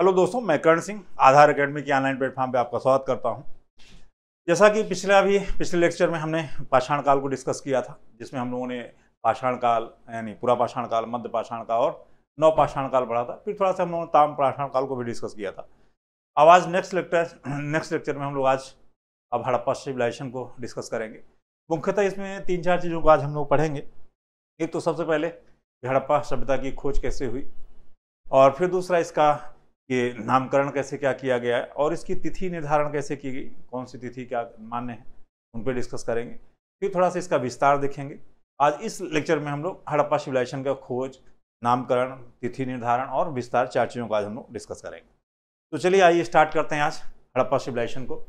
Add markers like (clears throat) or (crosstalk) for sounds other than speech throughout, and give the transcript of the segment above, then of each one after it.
hello दोस्तों मैं Karan Singh Aadhaar academy के ऑनलाइन प्लेटफॉर्म पे आपका स्वागत करता हूं जैसा कि पिछले अभी पिछले लेक्चर में हमने पाषाण काल को डिस्कस किया था जिसमें हम लोगों ने पाषाण काल यानी पूरा पाषाण काल मध्य पाषाण काल और नौ पाषाण काल पढ़ा था फिर थोड़ा सा हम लोगों ने ताम पाषाण काल को भी डिस्कस किया था अब आज नेक्स्ट लेक्चर नेक्स्ट लेक्चर में हम लोग आज अब हड़प्पा सिविलाइजेशन को डिस्कस करेंगे मुख्यतः इसमें तीन चार चीज़ों को आज हम लोग पढ़ेंगे एक तो सबसे पहले हड़प्पा सभ्यता की खोज कैसे हुई और फिर दूसरा इसका कि नामकरण कैसे क्या किया गया है और इसकी तिथि निर्धारण कैसे की गई कौन सी तिथि क्या मान्य है उन पर डिस्कस करेंगे फिर थोड़ा सा इसका विस्तार देखेंगे आज इस लेक्चर में हम लोग हड़प्पा सिविलाइजेशन का खोज नामकरण तिथि निर्धारण और विस्तार चार चीज़ों का आज हम लोग डिस्कस करेंगे तो चलिए आइए स्टार्ट करते हैं आज हड़प्पा सिविलाइजेशन को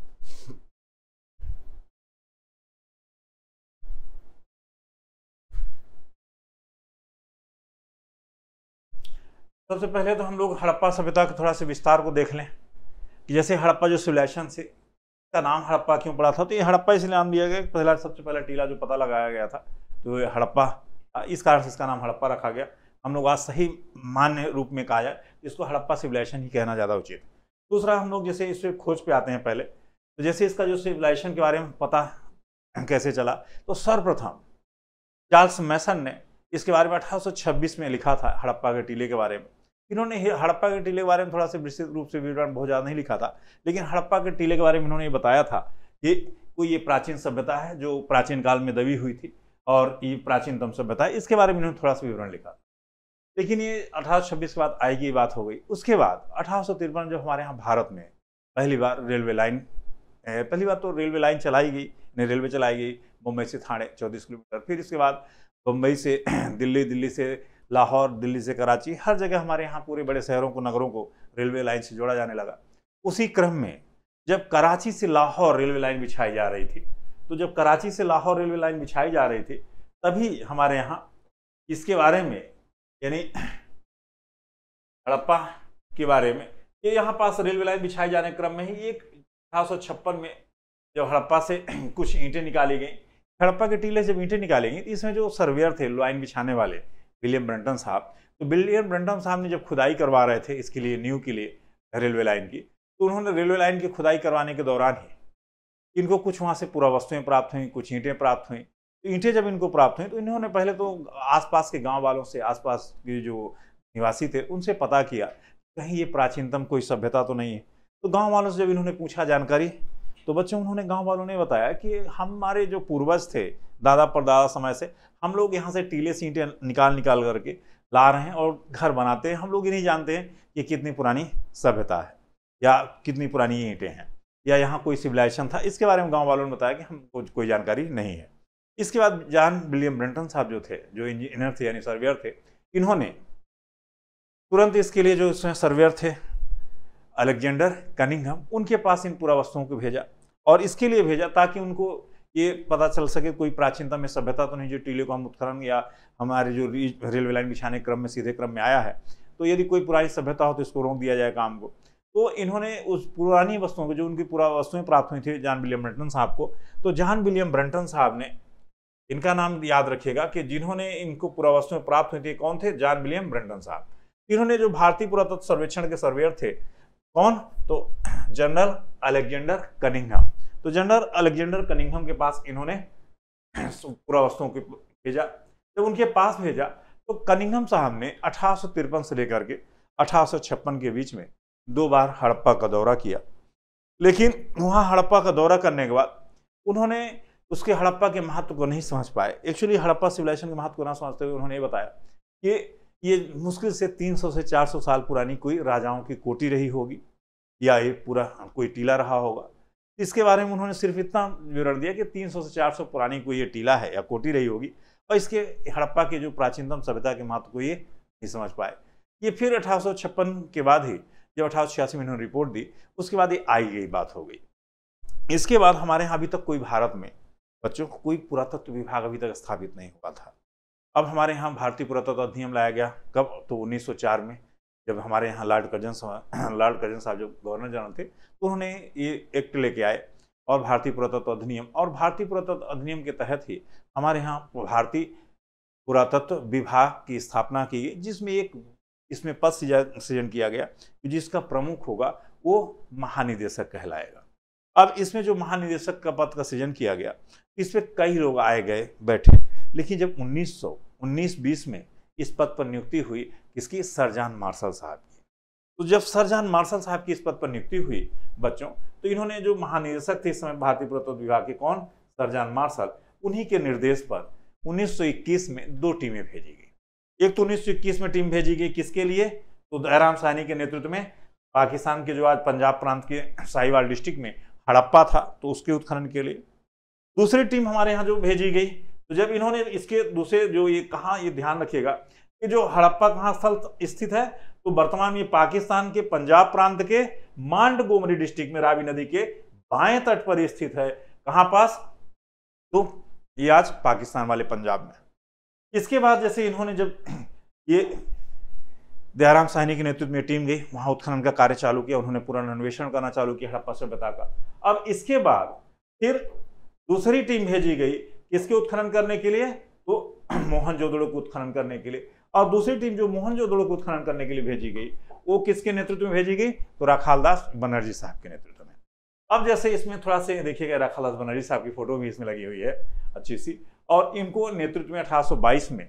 सबसे पहले तो हम लोग हड़प्पा सभ्यता के थोड़ा सा विस्तार को देख लें कि जैसे हड़प्पा जो सिविलाइजेशन से का नाम हड़प्पा क्यों पड़ा था तो ये हड़प्पा इसलिए नाम दिया गया पहला सबसे पहला टीला जो पता लगाया गया था तो ये हड़प्पा इस कारण से इसका नाम हड़प्पा रखा गया हम लोग आज सही मान्य रूप में कहा जाए इसको हड़प्पा सिविलाइजेशन ही कहना ज़्यादा उचित दूसरा हम लोग जैसे इस खोज पे आते हैं पहले तो जैसे इसका जो सिविलाइजेशन के बारे में पता कैसे चला तो सर्वप्रथम चार्ल्स मैसन ने इसके बारे में 1826 में लिखा था हड़प्पा के टीले के बारे में इन्होंने हड़प्पा के टीले के बारे में थोड़ा सा विस्तृत रूप से विवरण बहुत ज़्यादा नहीं लिखा था लेकिन हड़प्पा के टीले के बारे में इन्होंने ये बताया था कि कोई ये प्राचीन सभ्यता है जो प्राचीन काल में दबी हुई थी और ये प्राचीनतम सभ्यता है इसके बारे में इन्होंने थोड़ा सा विवरण लिखा लेकिन ये अठारह के बाद आई की बात हो गई उसके बाद अठारह जो हमारे यहाँ भारत में पहली बार रेलवे लाइन पहली बार तो रेलवे लाइन चलाई गई नहीं रेलवे चलाई गई मुंबई से थाने चौंतीस किलोमीटर फिर इसके बाद बम्बई से (clears throat) दिल्ली दिल्ली से लाहौर दिल्ली से कराची हर जगह हमारे यहाँ पूरे बड़े शहरों को नगरों को रेलवे लाइन से जोड़ा जाने लगा उसी क्रम में जब कराची से लाहौर रेलवे लाइन बिछाई जा रही थी तो जब कराची से लाहौर रेलवे लाइन बिछाई जा रही थी तभी हमारे यहाँ इसके बारे में यानी हड़प्पा के बारे में ये यहाँ पास रेलवे लाइन बिछाए जाने के क्रम में ही एक अठारह में जब हड़प्पा से (clears throat) कुछ ईंटें निकाली गई हड़प्पा के टीले जब ईंटें निकाली तो इसमें जो सर्वेयर थे लाइन बिछाने वाले विलियम ब्रंटन साहब तो विलियम ब्रंटन साहब ने जब खुदाई करवा रहे थे इसके लिए न्यू के लिए रेलवे लाइन की तो उन्होंने रेलवे लाइन की खुदाई करवाने के दौरान ही इनको कुछ वहाँ से पूरा वस्तुएं प्राप्त हुई कुछ ईंटें प्राप्त हुई तो ईंटें जब इनको प्राप्त हुई तो इन्होंने पहले तो आसपास के गांव वालों से आसपास के जो निवासी थे उनसे पता किया कहीं ये प्राचीनतम कोई सभ्यता तो नहीं है तो गांव वालों से जब इन्होंने पूछा जानकारी तो बच्चे उन्होंने गांव वालों ने बताया कि हमारे जो पूर्वज थे दादा परदादा समय से हम लोग यहाँ से टीले सीटें निकाल निकाल करके ला रहे हैं और घर बनाते हैं हम लोग ही नहीं जानते हैं कि कितनी पुरानी सभ्यता है या कितनी पुरानी ईंटें हैं या यहाँ कोई सिविलाइजेशन था इसके बारे में गाँव वालों ने बताया कि हमको कोई जानकारी नहीं है इसके बाद जान विलियम ब्रिंटन साहब जो थे जो इंजीनियर थे यानी सर्वेयर थे इन्होंने तुरंत इसके लिए जो सर्वेयर थे अलेक्जेंडर कनिंग उनके पास इन पुरावस्तुओं को भेजा और इसके लिए भेजा ताकि उनको ये पता चल सके कोई प्राचीनता में सभ्यता तो नहीं जो टीले को हम उत्खनन या हमारे जो रेलवे लाइन बिछाने क्रम में सीधे क्रम में आया है तो यदि कोई पुरानी सभ्यता हो तो इसको रोक दिया जाए काम को तो इन्होंने उस पुरानी वस्तुओं को जो उनकी पुरा वस्तुएं प्राप्त हुई थी जॉन विलियम ब्रंटन साहब को तो जॉन विलियम ब्रंटन साहब ने इनका नाम याद रखिएगा कि जिन्होंने इनको वस्तुएं प्राप्त हुई थी कौन थे जॉन विलियम ब्रंटन साहब इन्होंने जो भारतीय पुरातत्व सर्वेक्षण के सर्वेयर थे कौन तो जनरल अलेक्जेंडर कनिंगम तो जनरल अलेक्जेंडर कनिंगम के पास इन्होंने पूरा वस्तुओं को भेजा जब उनके पास भेजा तो कनिंगम साहब ने अठारह से लेकर के अठारह के बीच में दो बार हड़प्पा का दौरा किया लेकिन वहाँ हड़प्पा का दौरा करने के बाद उन्होंने उसके हड़प्पा के महत्व को नहीं समझ पाए एक्चुअली हड़प्पा सिविलाइजेशन के महत्व को ना समझते हुए उन्होंने ये बताया कि ये मुश्किल से 300 से 400 साल पुरानी कोई राजाओं की कोटी रही होगी या ये पूरा हाँ, कोई टीला रहा होगा इसके बारे में उन्होंने सिर्फ इतना विवरण दिया कि 300 से 400 पुरानी कोई ये टीला है या कोटी रही होगी और इसके हड़प्पा के जो प्राचीनतम सभ्यता के महत्व को ये नहीं समझ पाए ये फिर अठारह के बाद ही जब अठारह में इन्होंने रिपोर्ट दी उसके बाद ये आई गई बात हो गई इसके बाद हमारे यहाँ अभी तक कोई भारत में बच्चों को कोई पुरातत्व विभाग अभी तक स्थापित नहीं हुआ था अब हमारे यहाँ भारतीय पुरातत्व अधिनियम लाया गया कब तो 1904 में जब हमारे यहाँ लॉर्ड कर्जन (clears throat) लॉर्ड कर्जन साहब जो गवर्नर जनरल थे तो उन्होंने ये एक्ट लेके आए और भारतीय पुरातत्व अधिनियम और भारतीय पुरातत्व अधिनियम के तहत ही हमारे यहाँ भारतीय पुरातत्व विभाग की स्थापना की गई जिसमें एक इसमें पद सृजन किया गया जिसका प्रमुख होगा वो महानिदेशक कहलाएगा अब इसमें जो महानिदेशक का पद का सृजन किया गया इसमें कई लोग आए गए बैठे लेकिन जब 1900 1920 में इस पद पर नियुक्ति हुई किसकी सरजान मार्शल साहब की तो जब सरजान मार्शल साहब की इस पद पर नियुक्ति हुई बच्चों तो इन्होंने जो महानिदेशक थे इस समय भारतीय पुरातत्व विभाग के कौन सरजान मार्शल उन्हीं के निर्देश पर 1921 में दो टीमें भेजी गई एक तो 1921 में टीम भेजी गई किसके लिए तो दयाराम सहनी के नेतृत्व में पाकिस्तान के जो आज पंजाब प्रांत के साहिवाल डिस्ट्रिक्ट में हड़प्पा था तो उसके उत्खनन के लिए दूसरी टीम हमारे यहाँ जो भेजी गई तो जब इन्होंने इसके दूसरे जो ये कहा ये ध्यान रखिएगा कि जो हड़प्पा महास्थल स्थल स्थित है तो वर्तमान में पाकिस्तान के पंजाब प्रांत के मांड गोमरी डिस्ट्रिक्ट में रावी नदी के बाएं तट पर स्थित है कहां पास तो ये आज पाकिस्तान वाले पंजाब में इसके बाद जैसे इन्होंने जब ये दयाराम साहनी के नेतृत्व में टीम गई वहां उत्खनन का कार्य चालू किया उन्होंने पूरा अन्वेषण करना चालू किया हड़प्पा सभ्यता का अब इसके बाद फिर दूसरी टीम भेजी गई किसके उत्खनन करने के लिए तो (clears throat) मोहन जोदड़ो को उत्खनन करने के लिए और दूसरी टीम जो मोहन जोदड़ो को उत्खनन करने के लिए भेजी गई वो किसके नेतृत्व में भेजी गई तो राखालदास बनर्जी साहब के नेतृत्व में अब जैसे इसमें थोड़ा से देखिएगा राखालदास बनर्जी साहब की फोटो भी इसमें लगी हुई है अच्छी सी और इनको नेतृत्व में अठारह में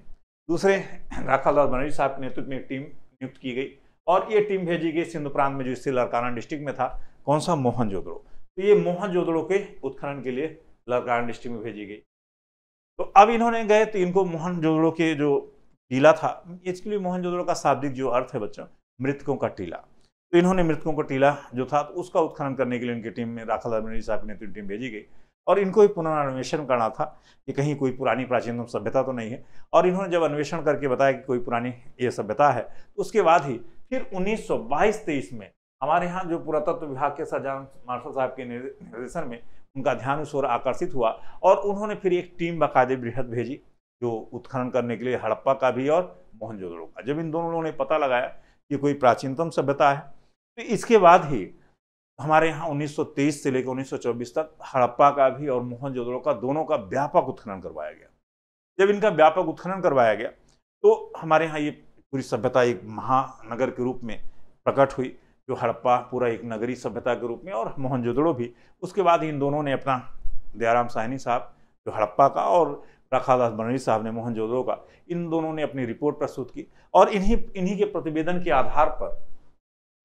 दूसरे (clears throat) राखालदास बनर्जी साहब के नेतृत्व में एक टीम नियुक्त की गई और ये टीम भेजी गई सिंधु प्रांत में जो इससे लड़काना डिस्ट्रिक्ट में था कौन सा मोहन जोदड़ो तो ये मोहन जोदड़ो के उत्खनन के लिए लड़काना डिस्ट्रिक्ट में भेजी गई तो अब इन्होंने गए तो इनको मोहन जोदड़ो के जो टीला था एक्चुअली मोहन जोदड़ो का शाब्दिक जो अर्थ है बच्चों मृतकों का टीला तो इन्होंने मृतकों का टीला जो था तो उसका उत्खनन करने के लिए इनकी टीम में राखल अमरी साहब ने टीम भेजी गई और इनको भी पुनर्न्वेषण करना था कि कहीं कोई पुरानी प्राचीन सभ्यता तो नहीं है और इन्होंने जब अन्वेषण करके बताया कि कोई पुरानी ये सभ्यता है तो उसके बाद ही फिर 1922-23 में हमारे यहाँ जो पुरातत्व विभाग के सजान मार्शल साहब के निर्देशन में उनका ध्यान उस ओर आकर्षित हुआ और उन्होंने फिर एक टीम बाकायदे बृहद भेजी जो उत्खनन करने के लिए हड़प्पा का भी और मोहनजोदड़ो का जब इन दोनों लोगों ने पता लगाया कि कोई प्राचीनतम सभ्यता है तो इसके बाद ही हमारे यहाँ 1923 से लेकर 1924 तक हड़प्पा का भी और मोहनजोदड़ो का दोनों का व्यापक उत्खनन करवाया गया जब इनका व्यापक उत्खनन करवाया गया तो हमारे यहाँ ये पूरी सभ्यता एक महानगर के रूप में प्रकट हुई जो हड़प्पा पूरा एक नगरी सभ्यता के रूप में और मोहनजोदड़ो भी उसके बाद इन दोनों ने अपना दयाराम साहनी साहब जो हड़प्पा का और राखादास बनरी साहब ने मोहनजोदड़ो का इन दोनों ने अपनी रिपोर्ट प्रस्तुत की और इन्हीं इन्हीं के प्रतिवेदन के आधार पर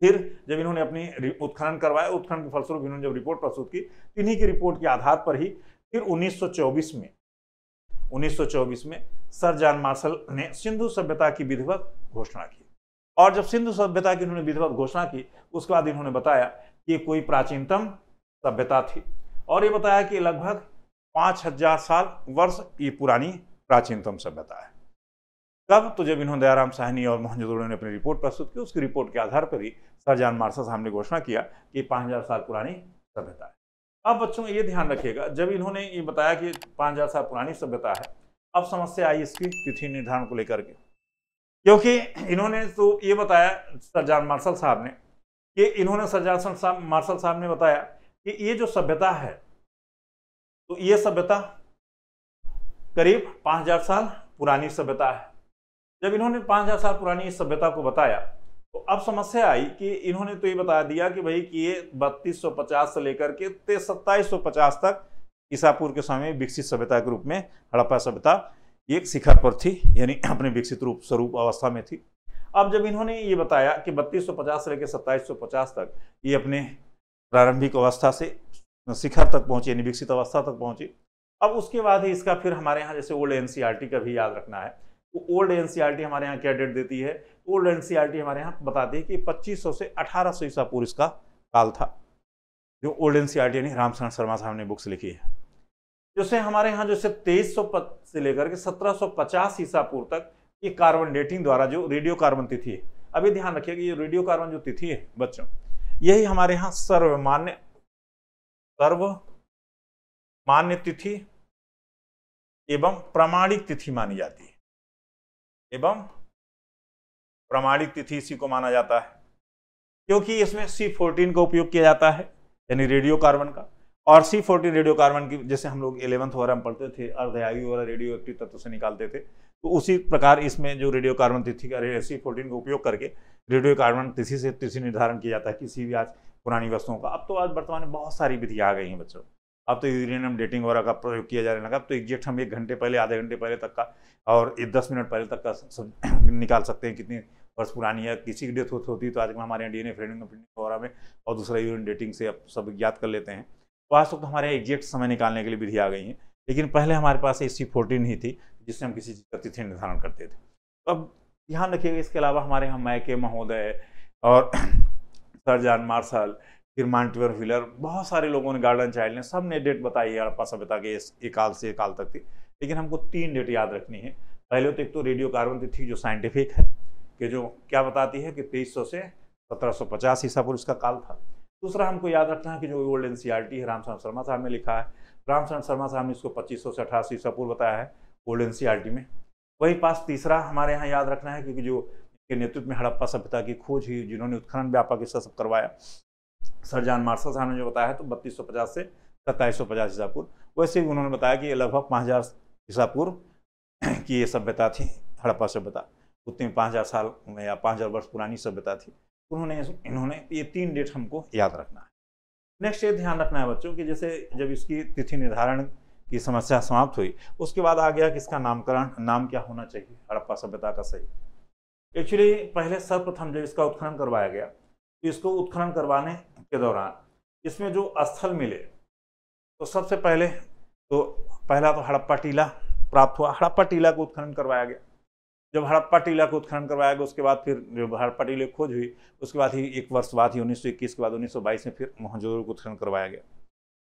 फिर जब इन्होंने अपनी उत्खनन करवाया उत्खनन के फलस्वरूप इन्होंने जब रिपोर्ट प्रस्तुत की इन्हीं की रिपोर्ट के आधार पर ही फिर 1924 में 1924 में सर जॉन मार्शल ने सिंधु सभ्यता की विधिवत घोषणा की और जब सिंधु सभ्यता की इन्होंने विधिवत घोषणा की उसके बाद इन्होंने बताया कि कोई प्राचीनतम सभ्यता थी और ये बताया कि लगभग पाँच हजार साल वर्ष ये पुरानी प्राचीनतम सभ्यता है कब तो जब इन्होंने दयाराम साहनी और मोहनजोदड़ो ने अपनी रिपोर्ट प्रस्तुत की उसकी रिपोर्ट के आधार पर ही सर जान साहब ने घोषणा किया कि पाँच हजार साल पुरानी सभ्यता है अब बच्चों ये ध्यान रखिएगा जब इन्होंने ये बताया कि पाँच हजार साल पुरानी सभ्यता है अब समस्या आई इसकी तिथि निर्धारण को लेकर के क्योंकि इन्होंने तो ये बताया सरजान मार्शल साहब ने कि इन्होंने सरजान साहब मार्शल साहब ने बताया कि ये जो सभ्यता है तो ये सभ्यता करीब 5000 साल पुरानी सभ्यता है जब इन्होंने 5000 साल पुरानी इस सभ्यता को बताया तो अब समस्या आई कि इन्होंने तो ये बता दिया कि भाई कि ये 3250 से लेकर के सत्ताईस तक ईसापुर के समय विकसित सभ्यता के रूप में हड़प्पा सभ्यता एक शिखर पर थी यानी (clears throat) अपने विकसित रूप स्वरूप अवस्था में थी अब जब इन्होंने ये बताया कि 3250 से लेकर पचास तक ये अपने प्रारंभिक अवस्था से शिखर तक पहुंची यानी विकसित अवस्था तक पहुंची अब उसके बाद ही इसका फिर हमारे यहाँ जैसे ओल्ड एन का भी याद रखना है तो ओल्ड एन हमारे यहाँ क्या डेट देती है ओल्ड एन हमारे यहाँ बताती है कि सौ से अठारह सौ ईसा पूर्व इसका काल था जो ओल्ड एन यानी रामचरण शर्मा साहब ने बुक्स लिखी है जैसे हमारे यहाँ जैसे तेईस से लेकर के 1750 ईसा पूर्व तक ये कार्बन डेटिंग द्वारा जो रेडियो कार्बन तिथि है अभी ध्यान कि ये रेडियो कार्बन जो तिथि है बच्चों यही हमारे यहाँ सर्वमान्य सर्व मान्य तिथि एवं प्रमाणिक तिथि मानी जाती है एवं प्रमाणिक तिथि इसी को माना जाता है क्योंकि इसमें सी फोर्टीन का उपयोग किया जाता है यानी रेडियो कार्बन का और सी फोर्टीन रेडियो कार्बन की जैसे हम लोग इलेवंथ वगैरह हम पढ़ते थे अर्धयायु वाला रेडियो एक्टिव तत्व से निकालते थे तो उसी प्रकार इसमें जो रेडियो कार्बन तिथि का सी फोर्टीन का उपयोग करके रेडियो कार्बन तिथि से तिथि निर्धारण किया जाता है किसी भी आज पुरानी वस्तुओं का अब तो आज वर्तमान में बहुत सारी विधियाँ आ गई हैं बच्चों अब तो यूरेनियम डेटिंग वगैरह का प्रयोग किया जाने लगा अब तो एग्जैक्ट हम एक घंटे पहले आधे घंटे पहले तक का और एक दस मिनट पहले तक का सब (clears throat) निकाल सकते हैं कितनी वर्ष पुरानी है किसी की डेथ होती है तो आज हमारे यहाँ डी एन ए फ्रेंडिंग वगैरह में और दूसरा यूरिन डेटिंग से अब सब ज्ञात कर लेते हैं तो आज तक तो हमारे एग्जैक्ट समय निकालने के लिए विधि आ गई है लेकिन पहले हमारे पास ए सी फोर्टीन ही थी जिससे हम किसी चीज़ का तिथि निर्धारण करते थे तो अब ध्यान रखिएगा इसके अलावा हमारे यहाँ मैके महोदय और (clears throat) सर जान मार्शल फिर मांटिवर व्हीलर बहुत सारे लोगों ने गार्डन चाइल्ड ने सब ने डेट बताई है हड़प्पा सभ्यता के एक काल से एक काल तक थी लेकिन हमको तीन डेट याद रखनी है पहले तो एक तो रेडियो कार्बन तिथि जो साइंटिफिक है कि जो क्या बताती है कि तेईस से सत्रह पचास ईसा पूर्व इसका काल था दूसरा हमको याद रखना है कि जो ओल्ड एन है रामचरण शर्मा साहब ने लिखा है रामचरण शर्मा साहब ने इसको पच्चीस सौ से अठासी ईसा पूर्व बताया है ओल्ड एन में वही पास तीसरा हमारे यहाँ याद रखना है क्योंकि जो के नेतृत्व में हड़प्पा सभ्यता की खोज हुई जिन्होंने उत्खनन व्यापक हिस्सा सब करवाया सर जान मार्शल साहब ने जो बताया तो बत्तीस सौ पचास से सत्ताईस सौ पचास ईसा पूर्व वैसे ही उन्होंने बताया कि ये लगभग पाँच हज़ार ईसा पूर्व की ये सभ्यता थी हड़प्पा सभ्यता उतनी पाँच हज़ार साल में या पाँच हज़ार वर्ष पुरानी सभ्यता थी उन्होंने इन्होंने ये तीन डेट हमको याद रखना है नेक्स्ट ये ध्यान रखना है बच्चों कि जैसे जब इसकी तिथि निर्धारण की समस्या समाप्त हुई उसके बाद आ गया कि इसका नामकरण नाम क्या होना चाहिए हड़प्पा सभ्यता का सही एक्चुअली पहले सर्वप्रथम जब इसका उत्खनन करवाया गया तो इसको उत्खनन करवाने के दौरान इसमें जो स्थल मिले तो सबसे पहले तो पहला तो हड़प्पा टीला प्राप्त हुआ हड़प्पा टीला को उत्खनन करवाया गया जब हड़प्पा टीला को उत्खनन करवाया गया उसके बाद फिर जब हड़प्पा टीले खोज हुई उसके बाद ही एक वर्ष बाद ही 1921 के बाद 1922 में फिर मोहनजोदड़ो को उत्खनन करवाया गया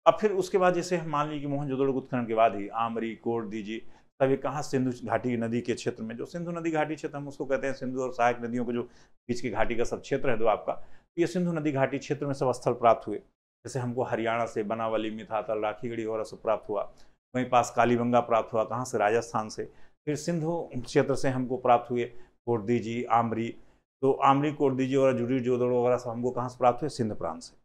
अब फिर उसके बाद जैसे हम मान लीजिए कि मोहनजोदड़ो को उत्खनन के बाद ही आमरी कोट दीजिए तभी कहाँ सिंधु घाटी नदी के क्षेत्र में जो सिंधु नदी घाटी क्षेत्र हम उसको कहते हैं सिंधु और सहायक नदियों को जो बीच की घाटी का सब क्षेत्र है दो आपका तो ये सिंधु नदी घाटी क्षेत्र में सब स्थल प्राप्त हुए जैसे हमको हरियाणा से बनावली मिथातल राखीगढ़ी और सब प्राप्त हुआ वहीं पास कालीबंगा प्राप्त हुआ कहाँ से राजस्थान से फिर सिंधु क्षेत्र से हमको प्राप्त हुए कोर्दी जी आमरी तो आमरी कोर्दी जी और जुड़ी जोदड़ वगैरह सब हमको कहाँ से प्राप्त हुए सिंध प्रांत से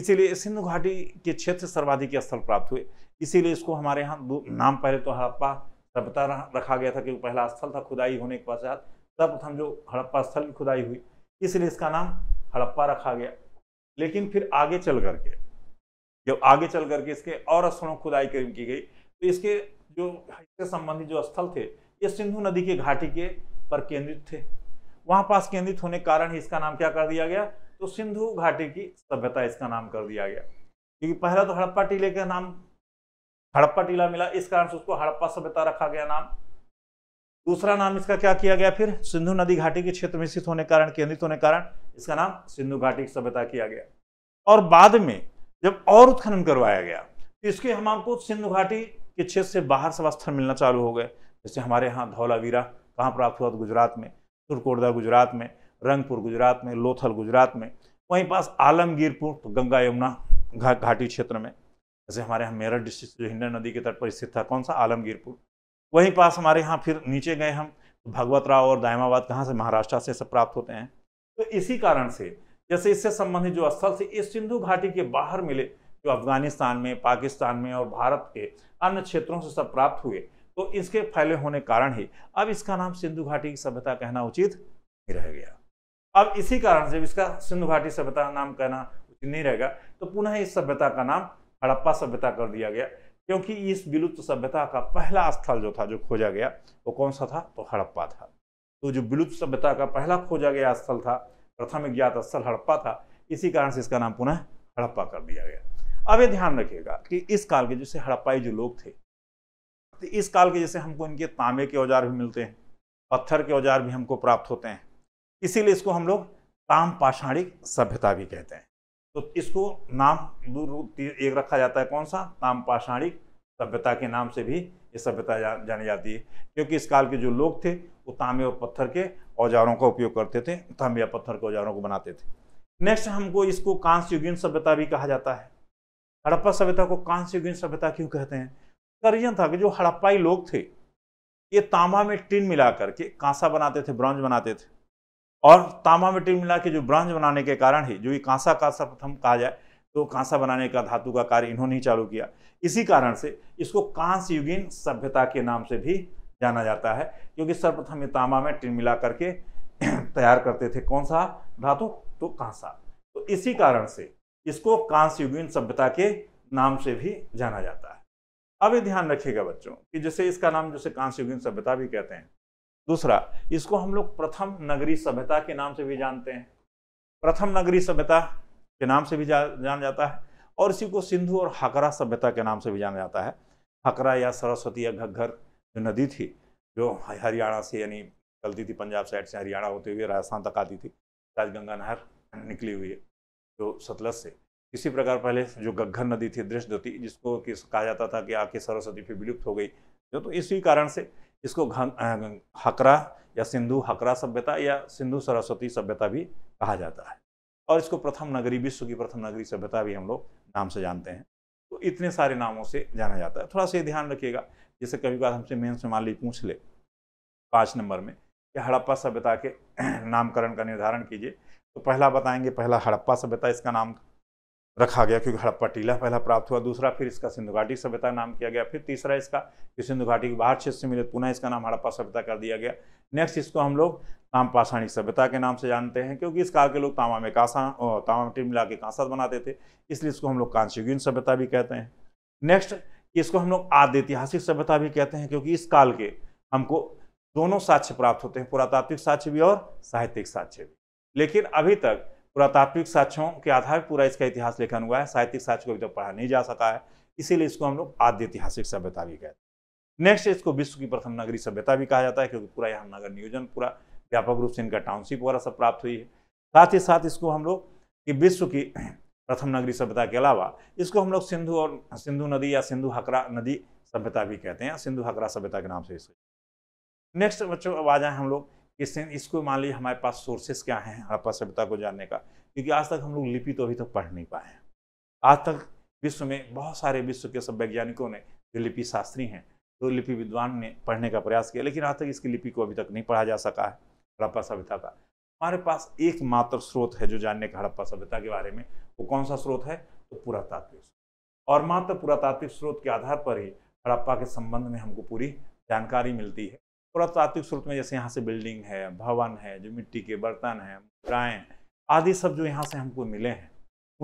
इसीलिए सिंधु घाटी के क्षेत्र सर्वाधिक स्थल प्राप्त हुए इसीलिए इसको हमारे यहाँ नाम पहले तो हड़प्पा सभ्यता रखा गया था कि पहला स्थल था खुदाई होने के पश्चात सर्वप्रथम जो हड़प्पा स्थल की खुदाई हुई इसलिए इसका नाम हड़प्पा रखा गया लेकिन फिर आगे चल करके जब आगे चल करके इसके और स्थलों खुदाई की गई तो इसके जो इससे संबंधित जो स्थल थे ये सिंधु नदी के घाटी के पर केंद्रित थे वहां पास केंद्रित होने के कारण ही इसका नाम क्या कर दिया गया तो सिंधु घाटी की सभ्यता इसका नाम कर दिया गया क्योंकि पहला तो हड़प्पा टीले का नाम हड़प्पा टीला मिला इस कारण से उसको हड़प्पा सभ्यता रखा गया नाम दूसरा नाम इसका क्या किया गया फिर सिंधु नदी घाटी के क्षेत्र में स्थित होने कारण केंद्रित होने कारण इसका नाम सिंधु घाटी की सभ्यता किया गया और बाद में जब और उत्खनन करवाया गया तो इसके हम आपको सिंधु घाटी के क्षेत्र से बाहर स्थल मिलना चालू हो गए जैसे हमारे यहाँ धौलावीरा कहाँ प्राप्त हुआ गुजरात में तुरकोटदा गुजरात में रंगपुर गुजरात में लोथल गुजरात में वहीं पास आलमगीरपुर तो गंगा यमुना घा, घाटी क्षेत्र में जैसे हमारे यहाँ मेरठ डिस्ट्रिक्ट जो हिंडन नदी के तट पर स्थित था कौन सा आलमगीरपुर वहीं पास हमारे यहाँ फिर नीचे गए हम तो भगवत राव और दायमाबाद कहाँ से महाराष्ट्र से सब प्राप्त होते हैं तो इसी कारण से जैसे इससे संबंधित जो स्थल से ये सिंधु घाटी के बाहर मिले जो अफगानिस्तान में पाकिस्तान में और भारत के अन्य क्षेत्रों से सब प्राप्त हुए तो इसके फैले होने कारण ही अब इसका नाम सिंधु घाटी की सभ्यता कहना उचित नहीं रह गया अब इसी कारण से इसका सिंधु घाटी सभ्यता नाम कहना उचित नहीं रहेगा तो पुनः इस सभ्यता का नाम हड़प्पा सभ्यता कर दिया गया क्योंकि इस विलुप्त सभ्यता का पहला स्थल जो था जो खोजा गया वो कौन सा था तो हड़प्पा था तो जो विलुप्त सभ्यता का पहला खोजा गया स्थल था प्रथम ज्ञात स्थल हड़प्पा था इसी कारण से इसका नाम पुनः हड़प्पा कर दिया गया अब ये ध्यान रखिएगा कि इस काल के जैसे हड़प्पाई जो लोग थे तो इस काल के जैसे हमको इनके तांबे के औजार भी मिलते हैं पत्थर के औजार भी हमको प्राप्त होते हैं इसीलिए इसको हम लोग ताम पाषाणिक सभ्यता भी कहते हैं तो इसको नाम एक रखा जाता है कौन सा ताम पाषाणिक सभ्यता के नाम से भी ये सभ्यता जा, जानी जाती है क्योंकि इस काल के जो लोग थे वो तांबे और पत्थर के औजारों का उपयोग करते थे तांबे या पत्थर के औजारों को बनाते थे नेक्स्ट हमको इसको कांस्य युगीन सभ्यता भी कहा जाता है हड़प्पा सभ्यता को युगीन सभ्यता क्यों कहते हैं इसका रीजन था कि जो हड़प्पाई लोग थे ये तांबा में टिन मिला करके कांसा बनाते थे ब्रांज बनाते थे और तांबा में टिन मिला के जो ब्रांज बनाने के कारण ही जो ये कांसा का सर्वप्रथम कहा जाए तो कांसा बनाने का धातु का कार्य इन्होंने ही चालू किया इसी कारण से इसको कांस्य युगीन सभ्यता के नाम से भी जाना जाता है क्योंकि सर्वप्रथम ये तांबा में टिन मिला करके (clears throat) तैयार करते थे कौन सा धातु तो कांसा तो इसी कारण से इसको कांस्युगिन सभ्यता के नाम से भी जाना जाता है अब ये ध्यान रखिएगा बच्चों कि जैसे इसका नाम जैसे कांस्युगिन सभ्यता भी कहते हैं दूसरा इसको हम लोग प्रथम नगरी सभ्यता के नाम से भी जानते हैं प्रथम नगरी सभ्यता के नाम से भी जा, जाना जाता है और इसी को सिंधु और हकरा सभ्यता के नाम से भी जाना जाता है हकरा या सरस्वती या घग्घर जो नदी थी जो हरियाणा से यानी चलती थी पंजाब साइड से हरियाणा होते हुए राजस्थान तक आती थी राजगंगा नहर निकली हुई है जो सतलज से इसी प्रकार पहले जो गग्घर नदी थी दृष्टदती जिसको किस कहा जाता था कि आके सरस्वती फिर विलुप्त हो गई जो तो इसी कारण से इसको हकरा या सिंधु हकरा सभ्यता या सिंधु सरस्वती सभ्यता भी कहा जाता है और इसको प्रथम नगरी विश्व की प्रथम नगरी सभ्यता भी हम लोग नाम से जानते हैं तो इतने सारे नामों से जाना जाता है थोड़ा सा ये ध्यान रखिएगा जैसे कभी बार हमसे मेन से मान ली पूछ ले पाँच नंबर में कि हड़प्पा सभ्यता के (clears throat) नामकरण का निर्धारण कीजिए तो पहला बताएंगे पहला हड़प्पा सभ्यता इसका नाम रखा गया क्योंकि हड़प्पा टीला पहला प्राप्त हुआ दूसरा फिर इसका सिंधु घाटी सभ्यता नाम किया गया फिर तीसरा इसका सिंधु घाटी के बाहर क्षेत्र से मिले पुनः इसका नाम हड़प्पा सभ्यता कर दिया गया नेक्स्ट इसको हम लोग तामपाषाणी सभ्यता के नाम से जानते हैं क्योंकि इस काल के लोग तामा में कांसा तामा में मिला के कांसा बनाते थे इसलिए इसको हम लोग कांशीगुन सभ्यता भी कहते हैं नेक्स्ट इसको हम लोग आदि ऐतिहासिक सभ्यता भी कहते हैं क्योंकि इस काल के हमको दोनों साक्ष्य प्राप्त होते हैं पुरातात्विक साक्ष्य भी और साहित्यिक साक्ष्य भी लेकिन अभी तक पुरातात्विक साक्ष्यों के आधार पर पूरा इसका इतिहास लेखन हुआ है साहित्यिक साक्ष्य को अभी तक तो पढ़ा नहीं जा सका है इसीलिए इसको हम लोग आद्य ऐतिहासिक सभ्यता भी कहते हैं नेक्स्ट इसको विश्व की प्रथम नगरी सभ्यता भी कहा जाता है क्योंकि पूरा यहाँ नगर नियोजन पूरा व्यापक रूप से इनका टाउनशिप वगैरह सब प्राप्त हुई है साथ ही साथ इसको हम लोग कि विश्व की (clears throat) प्रथम नगरी सभ्यता के अलावा इसको हम लोग सिंधु और सिंधु नदी या सिंधु हकरा नदी सभ्यता भी कहते हैं सिंधु हकरा सभ्यता के नाम से इसको नेक्स्ट बच्चों अब आ जाए हम लोग इससे इसको मान लीजिए हमारे पास सोर्सेस क्या हैं हड़प्पा सभ्यता को जानने का क्योंकि आज तक हम लोग लिपि तो अभी तक पढ़ नहीं पाए हैं आज तक विश्व में बहुत सारे विश्व के सब वैज्ञानिकों ने जो लिपि शास्त्री हैं तो लिपि विद्वान ने पढ़ने का प्रयास किया लेकिन आज तक इसकी लिपि को अभी तक नहीं पढ़ा जा सका है हड़प्पा सभ्यता का हमारे पास एकमात्र स्रोत है जो जानने का हड़प्पा सभ्यता के बारे में वो कौन सा स्रोत है तो पुरातात्विक और मात्र पुरातात्विक स्रोत के आधार पर ही हड़प्पा के संबंध में हमको पूरी जानकारी मिलती है पुरातात्विक स्रोत में जैसे यहाँ से बिल्डिंग है भवन है जो मिट्टी के बर्तन हैं मुद्राएँ आदि सब जो यहाँ से हमको मिले हैं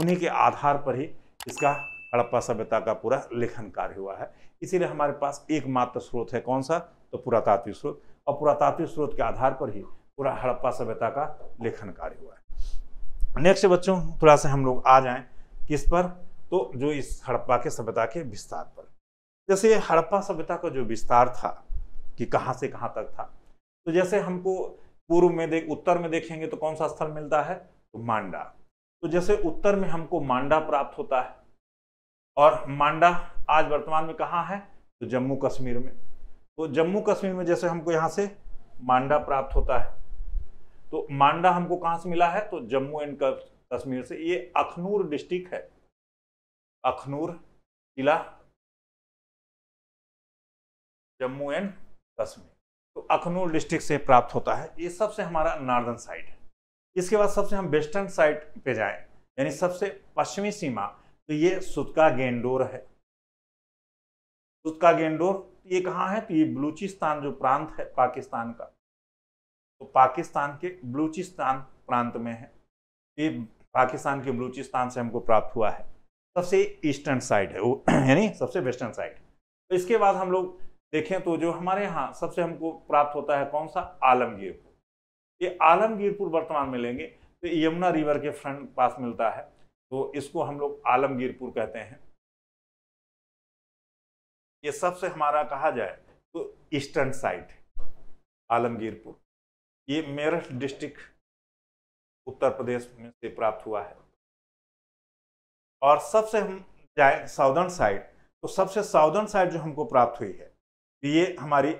उन्हीं के आधार पर ही इसका हड़प्पा सभ्यता का पूरा लेखन कार्य हुआ है इसीलिए हमारे पास एकमात्र स्रोत है कौन सा तो पुरातात्विक स्रोत और पुरातात्विक स्रोत के आधार पर ही पूरा हड़प्पा सभ्यता का लेखन कार्य हुआ है नेक्स्ट बच्चों थोड़ा सा हम लोग आ जाए किस पर तो जो इस हड़प्पा के सभ्यता के विस्तार पर जैसे हड़प्पा सभ्यता का जो विस्तार था कि कहाँ से कहाँ तक था तो जैसे हमको पूर्व में देख उत्तर में देखेंगे तो कौन सा स्थल मिलता है तो मांडा तो जैसे उत्तर में हमको मांडा प्राप्त होता है और मांडा आज वर्तमान में कहाँ है तो जम्मू कश्मीर में तो जम्मू कश्मीर में जैसे हमको यहाँ से मांडा प्राप्त होता है तो मांडा हमको कहाँ से मिला है तो जम्मू एंड कश्मीर से ये अखनूर डिस्ट्रिक्ट है अखनूर जिला जम्मू एंड बस में तो अखनूर डिस्ट्रिक्ट से प्राप्त होता है ये सबसे हमारा नॉर्दर्न साइड है इसके बाद सबसे हम वेस्टर्न साइड पे जाएं यानी सबसे पश्चिमी सीमा तो ये सुतका गेंडोर है सुतका गेंडोर तो ये कहाँ है तो ये बलूचिस्तान जो प्रांत है पाकिस्तान का तो पाकिस्तान के बलूचिस्तान प्रांत में है ये पाकिस्तान के बलूचिस्तान से हमको प्राप्त हुआ है सबसे ईस्टर्न साइड है वो (clears throat) यानी सबसे वेस्टर्न साइड तो इसके बाद हम लोग देखें तो जो हमारे यहाँ सबसे हमको प्राप्त होता है कौन सा आलमगीरपुर ये आलमगीरपुर वर्तमान में लेंगे तो यमुना रिवर के फ्रंट पास मिलता है तो इसको हम लोग आलमगीरपुर कहते हैं ये सबसे हमारा कहा जाए तो ईस्टर्न साइड आलमगीरपुर ये मेरठ डिस्ट्रिक्ट उत्तर प्रदेश में से प्राप्त हुआ है और सबसे हम जाए साउदर्न साइड तो सबसे साउदर्न साइड जो हमको प्राप्त हुई है तो ये हमारी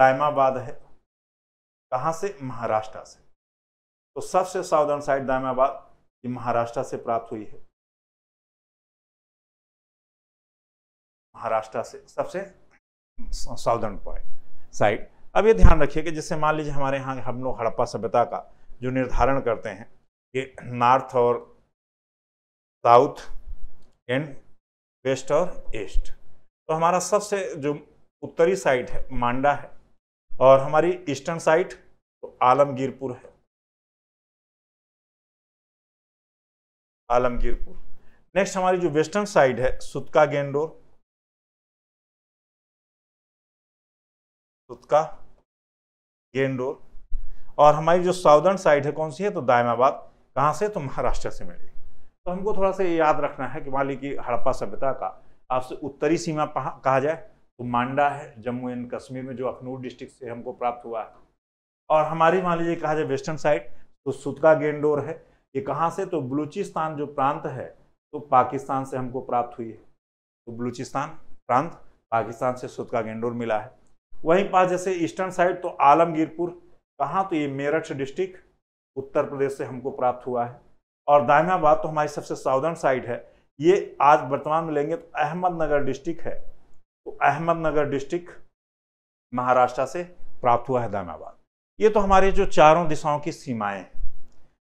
दायमाबाद है कहाँ से महाराष्ट्र से तो सबसे साउदर्न साइड दायमाबाद ये महाराष्ट्र से प्राप्त हुई है महाराष्ट्र से सबसे साउदर्न पॉइंट साइड अब ये ध्यान रखिए कि जैसे मान लीजिए हमारे यहाँ हम लोग हड़प्पा सभ्यता का जो निर्धारण करते हैं कि नॉर्थ और साउथ एंड वेस्ट और ईस्ट तो हमारा सबसे जो उत्तरी साइड है मांडा है और हमारी ईस्टर्न साइड तो आलमगीरपुर है आलमगीरपुर नेक्स्ट हमारी जो वेस्टर्न साइड है सुतका गेंडोर सुतका गेंडोर और हमारी जो साउदर्न साइड है कौन सी है तो दायमाबाद कहाँ से तो महाराष्ट्र से मिलेगी तो हमको थोड़ा सा ये याद रखना है कि मान लीजिए हड़प्पा सभ्यता का आपसे उत्तरी सीमा कहा जाए तो मांडा है जम्मू एंड कश्मीर में जो अखनूर डिस्ट्रिक्ट से हमको प्राप्त हुआ है और हमारी मान लीजिए कहा जाए वेस्टर्न साइड तो सुतका गेंडोर है ये कहाँ से तो बलूचिस्तान जो प्रांत है तो पाकिस्तान से हमको प्राप्त हुई है तो बलूचिस्तान प्रांत पाकिस्तान से सुतका गेंडोर मिला है वहीं पास जैसे ईस्टर्न साइड तो आलमगीरपुर कहाँ तो ये मेरठ डिस्ट्रिक्ट उत्तर प्रदेश से हमको प्राप्त हुआ है और दायमा बात तो हमारी सबसे साउदर्न साइड है ये आज वर्तमान में लेंगे तो अहमदनगर डिस्ट्रिक्ट है तो अहमदनगर डिस्ट्रिक्ट महाराष्ट्र से प्राप्त हुआ है दामाबाद ये तो हमारे जो चारों दिशाओं की सीमाएं हैं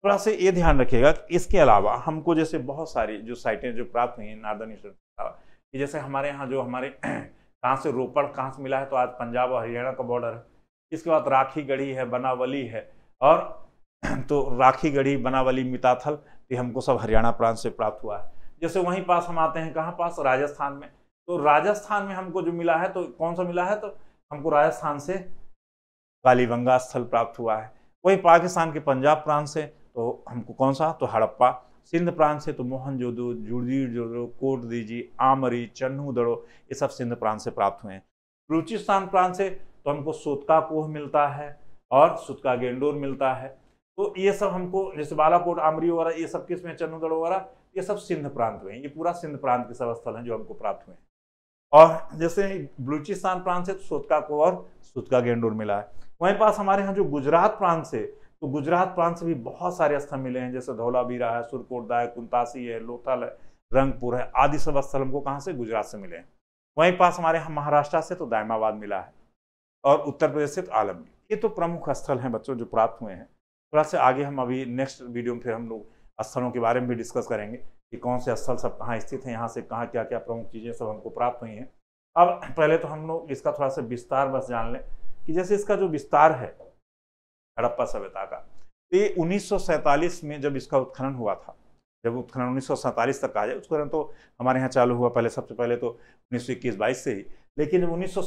थोड़ा तो से ये ध्यान रखिएगा कि इसके अलावा हमको जैसे बहुत सारी जो साइटें जो प्राप्त हुई हैं नार्दर्न कि जैसे हमारे यहाँ जो हमारे (clears throat) कहाँ से रोपड़ कहाँ से मिला है तो आज पंजाब और हरियाणा का बॉर्डर है इसके बाद राखी गढ़ी है बनावली है और (clears throat) तो राखी गढ़ी बनावली मिताथल ये हमको सब हरियाणा प्रांत से प्राप्त हुआ है जैसे वहीं पास हम आते हैं कहाँ पास राजस्थान में तो राजस्थान में हमको जो मिला है तो कौन सा मिला है तो हमको राजस्थान से कालीबंगा स्थल प्राप्त हुआ है वही पाकिस्तान के पंजाब प्रांत से तो हमको कौन सा तो हड़प्पा सिंध प्रांत से तो मोहनजोदड़ो कोट कोटदीजी आमरी चन्नू दड़ो ये सब सिंध प्रांत से प्राप्त हुए हैं बलूचिस्तान प्रांत से तो हमको सोतका कोह मिलता है और सुतका गेंडोर मिलता है तो ये सब हमको जैसे बालाकोट आमरी वगैरह ये सब किस में चन्नूदड़ वगैरह ये सब सिंध प्रांत में ये पूरा सिंध प्रांत के सब स्थल हैं जो हमको प्राप्त हुए हैं और जैसे बलूचिस्तान प्रांत से तो सोतका को और सुतका गेंडूर मिला है वहीं पास हमारे यहाँ जो गुजरात प्रांत से तो गुजरात प्रांत से भी बहुत सारे स्थल मिले हैं जैसे बीरा है सुरकोटदा है कुंतासी है लोथल है रंगपुर है आदि सब स्थल हमको कहाँ से गुजरात से मिले हैं वहीं पास हमारे यहाँ महाराष्ट्र से तो दायमाबाद मिला है और उत्तर प्रदेश से तो आलमगीर ये तो प्रमुख स्थल हैं बच्चों जो प्राप्त हुए हैं थोड़ा से आगे हम अभी नेक्स्ट वीडियो में फिर हम लोग स्थलों के बारे में भी डिस्कस करेंगे कि कौन से स्थल सब कहाँ स्थित हैं यहाँ से कहाँ क्या क्या प्रमुख चीज़ें सब हमको प्राप्त हुई हैं अब पहले तो हम लोग इसका थोड़ा सा विस्तार बस जान लें कि जैसे इसका जो विस्तार है हड़प्पा सभ्यता का तो ये उन्नीस में जब इसका उत्खनन हुआ था जब उत्खनन उन्नीस तक आ जाए उत्खनन तो हमारे यहाँ चालू हुआ पहले सबसे पहले तो उन्नीस सौ से ही लेकिन जब उन्नीस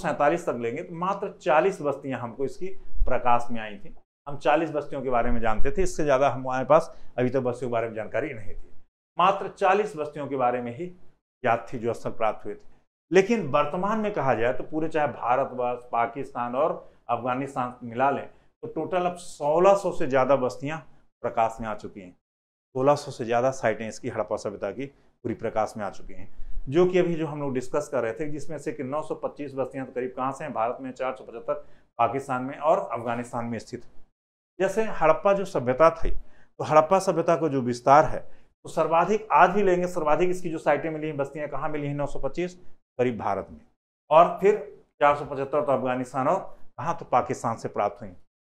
तक लेंगे तो मात्र 40 बस्तियाँ हमको इसकी प्रकाश में आई थी हम 40 बस्तियों के बारे में जानते थे इससे ज़्यादा हमारे पास अभी तक तो बस्तियों के बारे में जानकारी नहीं थी मात्र 40 बस्तियों के बारे में ही याद थी जो स्थल प्राप्त हुए थे लेकिन वर्तमान में कहा जाए तो पूरे चाहे भारतवर्ष पाकिस्तान और अफगानिस्तान मिला लें तो टोटल अब 1600 से ज़्यादा बस्तियां प्रकाश में आ चुकी हैं 1600 से ज़्यादा साइटें इसकी हड़प्पा सभ्यता की पूरी प्रकाश में आ चुकी हैं जो कि अभी जो हम लोग डिस्कस कर रहे थे जिसमें से कि 925 बस्तियां तो करीब कहाँ से हैं भारत में पचहत्तर पाकिस्तान में और अफगानिस्तान में स्थित जैसे हड़प्पा जो सभ्यता थी तो हड़प्पा सभ्यता का जो विस्तार है तो सर्वाधिक आज ही लेंगे सर्वाधिक इसकी जो साइटें मिली हैं बस्तियां कहाँ मिली हैं 925 करीब भारत में और फिर 475 तो अफगानिस्तान और कहाँ तो पाकिस्तान से प्राप्त हुई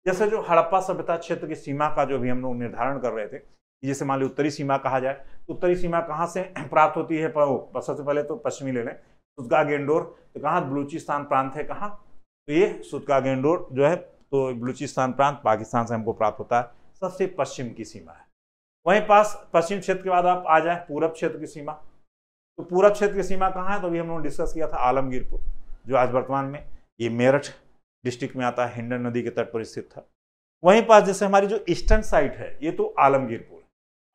जैसे जो हड़प्पा सभ्यता क्षेत्र की सीमा का जो भी हम लोग निर्धारण कर रहे थे जैसे मान ली उत्तरी सीमा कहा जाए तो उत्तरी सीमा कहाँ से (clears throat) प्राप्त होती है सबसे पहले तो पश्चिमी ले लें सुदगा गेंडोर तो कहाँ बलूचिस्तान प्रांत है कहाँ तो ये सुदगा गेंडोर जो है तो बलूचिस्तान प्रांत पाकिस्तान से हमको प्राप्त होता है सबसे पश्चिम की सीमा है वहीं पास पश्चिम क्षेत्र के बाद आप आ जाए पूरब क्षेत्र की सीमा तो पूरब क्षेत्र की सीमा कहाँ है तो अभी हम लोगों ने डिस्कस किया था आलमगीरपुर जो आज वर्तमान में ये मेरठ डिस्ट्रिक्ट में आता है हिंडन नदी के तट पर स्थित था वहीं पास जैसे हमारी जो ईस्टर्न साइड है ये तो आलमगीरपुर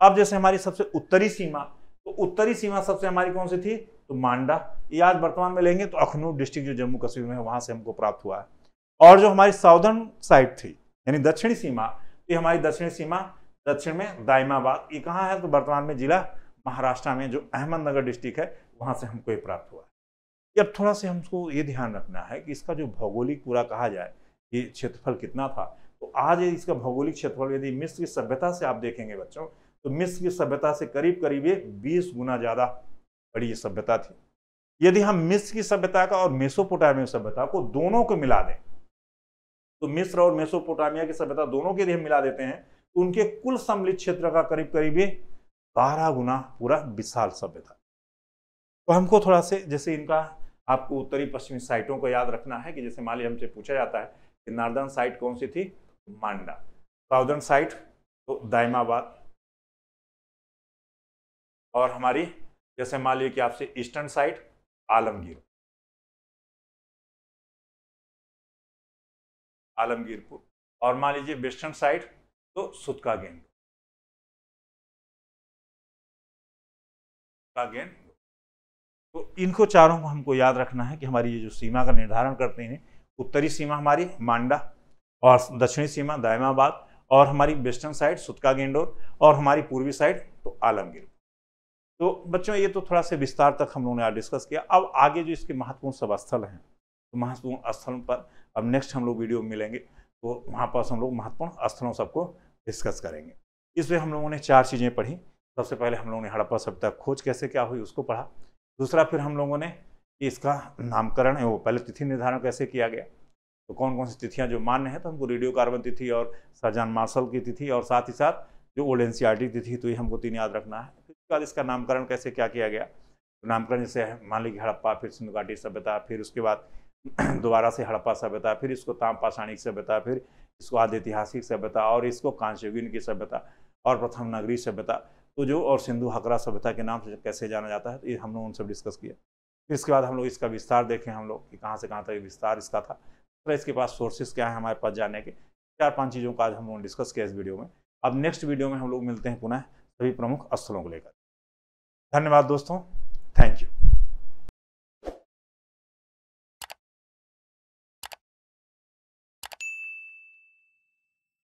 अब जैसे हमारी सबसे उत्तरी सीमा तो उत्तरी सीमा सबसे हमारी कौन सी थी तो मांडा ये आज वर्तमान में लेंगे तो अखनूर डिस्ट्रिक्ट जो जम्मू कश्मीर में है वहाँ से हमको प्राप्त हुआ है और जो हमारी साउदर्न साइड थी यानी दक्षिणी सीमा ये हमारी दक्षिणी सीमा दक्षिण में दाइमाबाद ये कहाँ है तो वर्तमान में जिला महाराष्ट्र में जो अहमदनगर डिस्ट्रिक्ट है वहाँ से हमको ये प्राप्त हुआ है अब थोड़ा सा हमको ये ध्यान रखना है कि इसका जो भौगोलिक पूरा कहा जाए कि क्षेत्रफल कितना था तो आज इसका भौगोलिक क्षेत्रफल यदि मिस्र की सभ्यता से आप देखेंगे बच्चों तो मिस्र की सभ्यता से करीब करीब ये बीस गुना ज़्यादा बड़ी ये सभ्यता थी यदि हम मिस्र की सभ्यता का और मेसोपोटामिया सभ्यता को दोनों को मिला दें तो मिस्र और मेसोपोटामिया की सभ्यता दोनों के यदि हम मिला देते हैं उनके कुल सम्मिलित क्षेत्र का करीब करीब ये बारह गुना पूरा विशाल सभ्यता तो हमको थोड़ा से जैसे इनका आपको उत्तरी पश्चिमी साइटों को याद रखना है कि जैसे मान ली हमसे पूछा जाता है कि नॉर्दर्न साइट कौन सी थी मांडा साउदर्न साइट तो दायमाबाद और हमारी जैसे मान ली कि आपसे ईस्टर्न साइट आलमगीर आलमगीरपुर और मान लीजिए वेस्टर्न साइड तो सुत का गेंद का गेंद तो इनको चारों को हमको याद रखना है कि हमारी ये जो सीमा का निर्धारण करते हैं उत्तरी सीमा हमारी मांडा और दक्षिणी सीमा दायमाबाद और हमारी वेस्टर्न साइड सुतका गेंडोर और हमारी पूर्वी साइड तो आलमगीर तो बच्चों ये तो थोड़ा सा विस्तार तक हम लोगों ने आज डिस्कस किया अब आगे जो इसके महत्वपूर्ण सब स्थल हैं तो महत्वपूर्ण स्थलों पर अब नेक्स्ट हम लोग वीडियो मिलेंगे तो वहाँ पर हम लोग महत्वपूर्ण स्थलों सबको डिस्कस करेंगे इसमें हम लोगों ने चार चीज़ें पढ़ी सबसे पहले हम लोगों ने हड़प्पा सभ्यता खोज कैसे क्या हुई उसको पढ़ा दूसरा फिर हम लोगों ने इसका नामकरण है वो पहले तिथि निर्धारण कैसे किया गया तो कौन कौन सी तिथियाँ जो मान्य हैं तो हमको रेडियो कार्बन तिथि और सरजान मार्शल की तिथि और साथ ही साथ जो ओल्ड एन तिथि तो ये हमको तीन याद रखना है उसके बाद इसका नामकरण कैसे क्या किया गया तो नामकरण जैसे मान लीजिए हड़प्पा फिर सिंधु घाटी सभ्यता फिर उसके बाद (clears throat) दोबारा से हड़प्पा सभ्यता फिर इसको ताम पाषाणिक सभ्यता फिर इसको आदि ऐतिहासिक सभ्यता और इसको कांस्यगिन की सभ्यता और प्रथम नगरी सभ्यता तो जो और सिंधु हकरा सभ्यता के नाम से कैसे जाना जाता है तो ये हम लोग उन सब डिस्कस किया फिर इसके बाद हम लोग इसका विस्तार देखें हम लोग कि कहाँ से कहाँ तक विस्तार इसका था तो इसके पास सोर्सेस क्या है हमारे पास जाने के चार पांच चीज़ों का आज हम लोगों ने डिस्कस किया इस वीडियो में अब नेक्स्ट वीडियो में हम लोग मिलते हैं पुनः सभी प्रमुख स्थलों को लेकर धन्यवाद दोस्तों थैंक यू